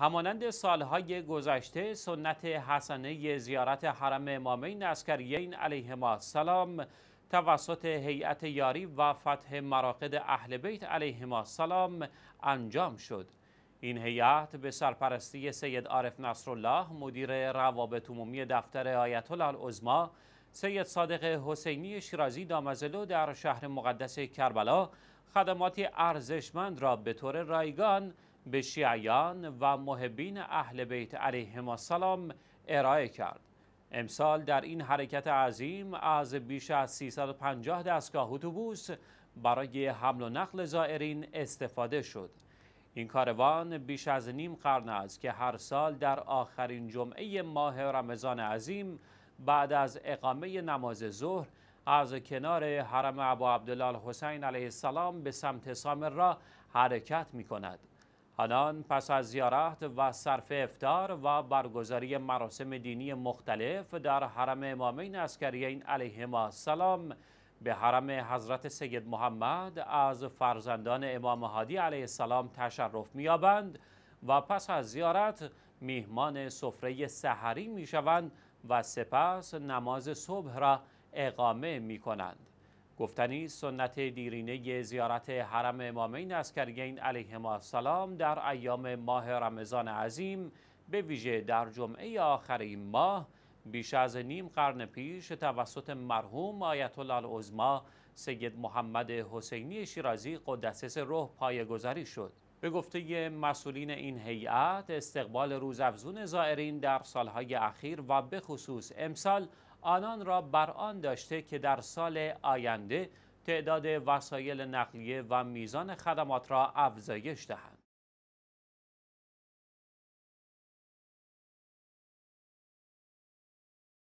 همانند سالهای گذشته سنت حسنه زیارت حرم امامین اسکریین علیهما سلام توسط هیئت یاری و فتح مراقد اهل بیت علیهما سلام انجام شد این هیئت به سرپرستی سید عارف نصرالله مدیر روابط عمومی دفتر آیت الله العظما سید صادق حسینی شیرازی دامزلو در شهر مقدس کربلا خدمات ارزشمند را به طور رایگان به شیعیان و محبین اهل بیت علیهم السلام ارائه کرد امسال در این حرکت عظیم از بیش از 350 دستگاه اتوبوس برای حمل و نقل زائرین استفاده شد این کاروان بیش از نیم قرن است که هر سال در آخرین جمعه ماه رمضان عظیم بعد از اقامه نماز ظهر از کنار حرم ابو عبدالله حسین علیه السلام به سمت سامر را حرکت می کند. آنان پس از زیارت و صرف افتار و برگزاری مراسم دینی مختلف در حرم امامین اسکریین ما السلام به حرم حضرت سید محمد از فرزندان امام هادی علیه السلام تشرف میابند و پس از زیارت میهمان سفره سحری میشوند و سپس نماز صبح را اقامه میکنند. گفتنی سنت دیرینه زیارت حرم امامین اسکرگین ما السلام در ایام ماه رمضان عظیم به ویژه در جمعه آخرین ماه بیش از نیم قرن پیش توسط مرحوم آیت الله العظما سید محمد حسینی شیرازی قدسس روح پایگذاری شد به گفته مسئولین این هیئت استقبال روزافزون زائرین در سالهای اخیر و به خصوص امسال آنان را بر آن داشته که در سال آینده تعداد وسایل نقلیه و میزان خدمات را افزایش دهند.